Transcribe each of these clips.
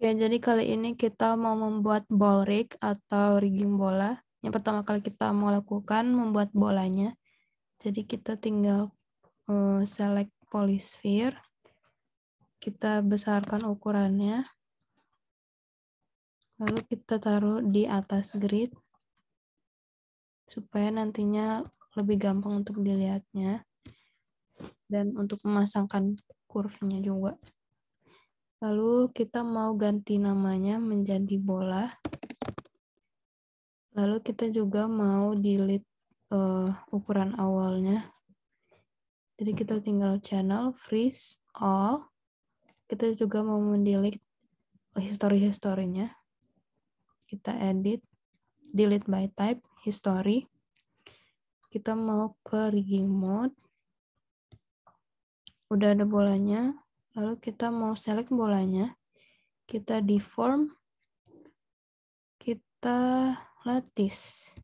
Ya, jadi kali ini kita mau membuat ball rig atau rigging bola. Yang pertama kali kita mau lakukan membuat bolanya. Jadi kita tinggal uh, select polysphere. Kita besarkan ukurannya. Lalu kita taruh di atas grid supaya nantinya lebih gampang untuk dilihatnya dan untuk memasangkan nya juga. Lalu kita mau ganti namanya menjadi bola. Lalu kita juga mau delete uh, ukuran awalnya. Jadi kita tinggal channel, freeze, all. Kita juga mau mendelete history-historinya. Kita edit, delete by type, history. Kita mau ke rigging mode. Udah ada bolanya, Lalu kita mau select bolanya. Kita deform. Kita lattice.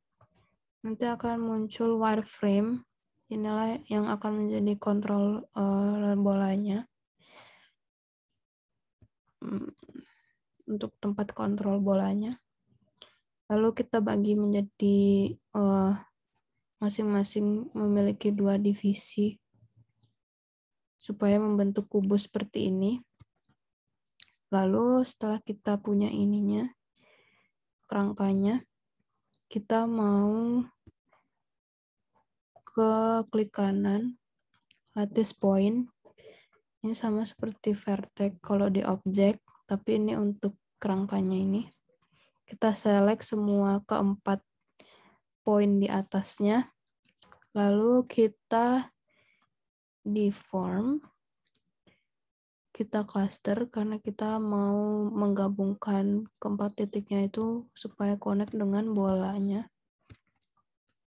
Nanti akan muncul wireframe. Inilah yang akan menjadi kontrol uh, bolanya. Hmm, untuk tempat kontrol bolanya. Lalu kita bagi menjadi uh, eh, masing -masing memiliki dua divisi supaya membentuk kubus seperti ini. Lalu setelah kita punya ininya, kerangkanya, kita mau ke klik kanan, lattice point. Ini sama seperti vertex kalau di objek, tapi ini untuk kerangkanya ini. Kita select semua keempat poin di atasnya. Lalu kita di form kita cluster karena kita mau menggabungkan keempat titiknya itu supaya connect dengan bolanya.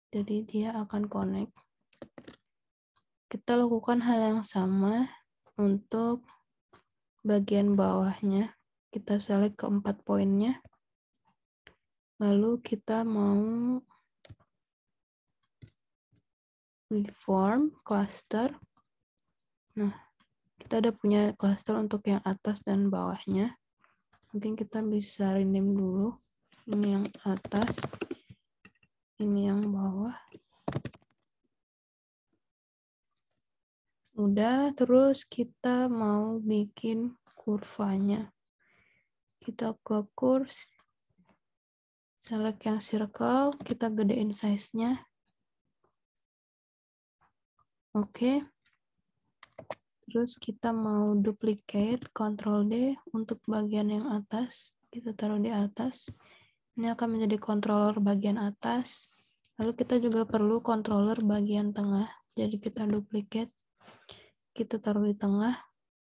Jadi dia akan connect. Kita lakukan hal yang sama untuk bagian bawahnya. Kita select keempat poinnya. Lalu kita mau reform cluster Nah, kita ada punya cluster untuk yang atas dan bawahnya. Mungkin kita bisa rename dulu. Ini yang atas, ini yang bawah. Udah, terus kita mau bikin kurvanya. Kita ke kurs select yang circle, kita gedein size-nya. Oke. Okay. Terus kita mau duplicate Ctrl D untuk bagian yang atas. Kita taruh di atas. Ini akan menjadi controller bagian atas. Lalu kita juga perlu controller bagian tengah. Jadi kita duplicate. Kita taruh di tengah.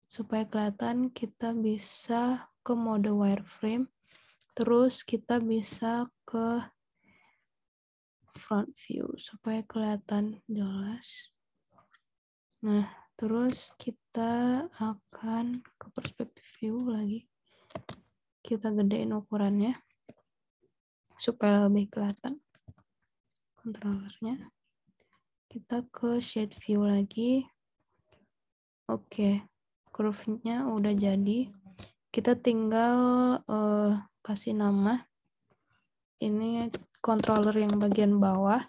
Supaya kelihatan kita bisa ke mode wireframe. Terus kita bisa ke front view supaya kelihatan jelas. Nah, Terus kita akan ke perspektif view lagi. Kita gedein ukurannya supaya lebih kelihatan kontrolernya. Kita ke shade view lagi. Oke, curve-nya udah jadi. Kita tinggal uh, kasih nama. Ini controller yang bagian bawah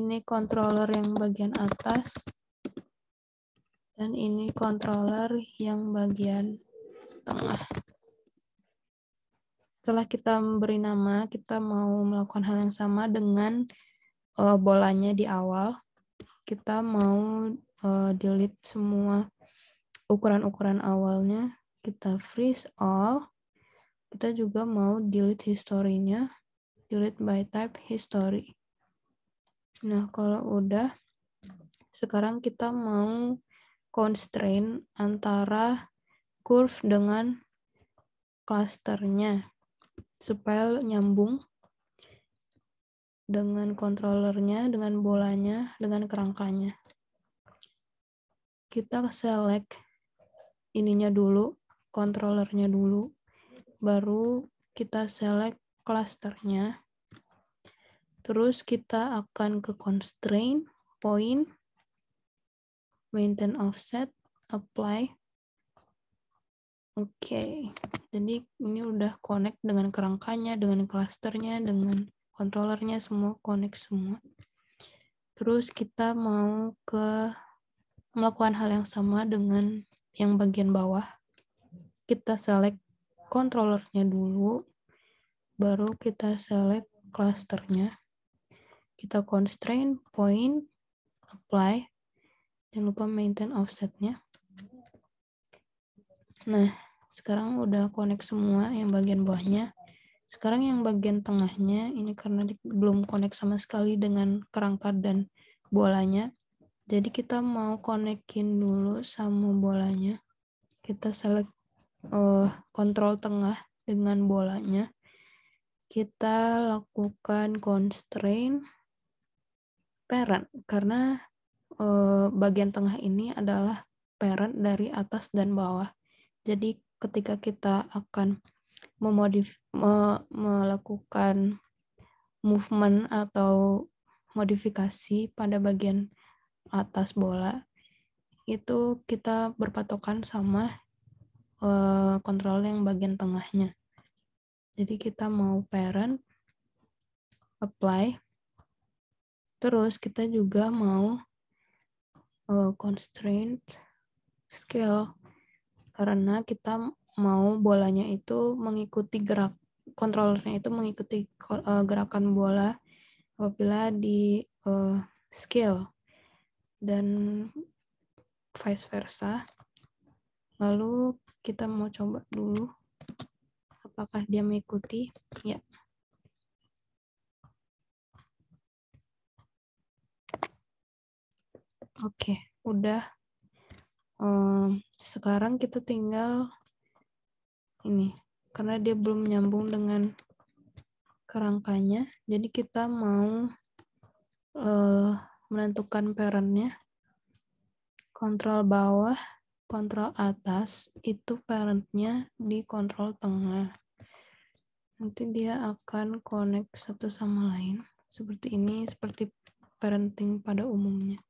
ini controller yang bagian atas dan ini controller yang bagian tengah. Setelah kita memberi nama, kita mau melakukan hal yang sama dengan uh, bolanya di awal. Kita mau uh, delete semua ukuran-ukuran awalnya. Kita freeze all. Kita juga mau delete historinya. Delete by type history. Nah, kalau udah, sekarang kita mau constrain antara curve dengan clusternya supaya nyambung dengan kontrolernya dengan bolanya, dengan kerangkanya. Kita select ininya dulu, kontrolernya dulu, baru kita select clusternya. Terus kita akan ke constraint, point, maintain offset, apply. Oke, okay. jadi ini udah connect dengan kerangkanya, dengan klasternya, dengan kontrolernya semua connect semua. Terus kita mau ke melakukan hal yang sama dengan yang bagian bawah. Kita select controllernya dulu, baru kita select klasternya kita constraint point apply jangan lupa maintain offsetnya nah sekarang udah connect semua yang bagian bawahnya sekarang yang bagian tengahnya ini karena belum connect sama sekali dengan kerangka dan bolanya jadi kita mau konekin dulu sama bolanya kita select uh, kontrol tengah dengan bolanya kita lakukan constraint parent karena eh, bagian tengah ini adalah parent dari atas dan bawah. Jadi ketika kita akan memodif me melakukan movement atau modifikasi pada bagian atas bola itu kita berpatokan sama uh, kontrol yang bagian tengahnya. Jadi kita mau parent, apply, Terus kita juga mau uh, constraint scale karena kita mau bolanya itu mengikuti gerak kontrolernya itu mengikuti uh, gerakan bola apabila di uh, eh, scale dan vice versa. Lalu kita mau coba dulu apakah dia mengikuti ya Oke, okay, udah. Um, sekarang kita tinggal ini karena dia belum nyambung dengan kerangkanya. Jadi kita mau uh, menentukan parentnya. Kontrol bawah, kontrol atas itu parentnya di kontrol tengah. Nanti dia akan connect satu sama lain seperti ini, seperti parenting pada umumnya.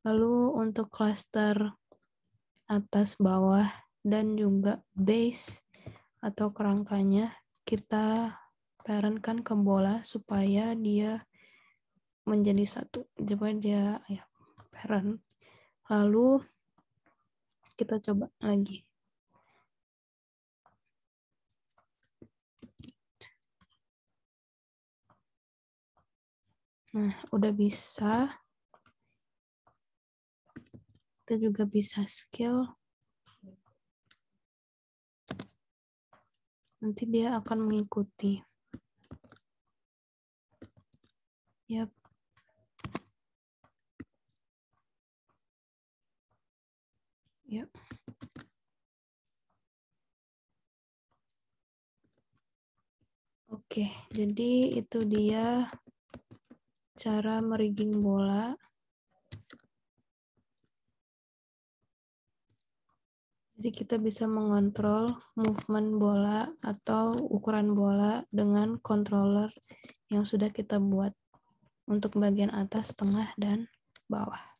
Lalu untuk cluster atas bawah dan juga base atau kerangkanya kita parentkan ke bola supaya dia menjadi satu. Supaya dia ya parent. Lalu kita coba lagi. Nah, udah bisa kita juga bisa skill. Nanti dia akan mengikuti. Yap. Yep. Oke, jadi itu dia cara merigging bola. Jadi kita bisa mengontrol movement bola atau ukuran bola dengan controller yang sudah kita buat untuk bagian atas, tengah, dan bawah.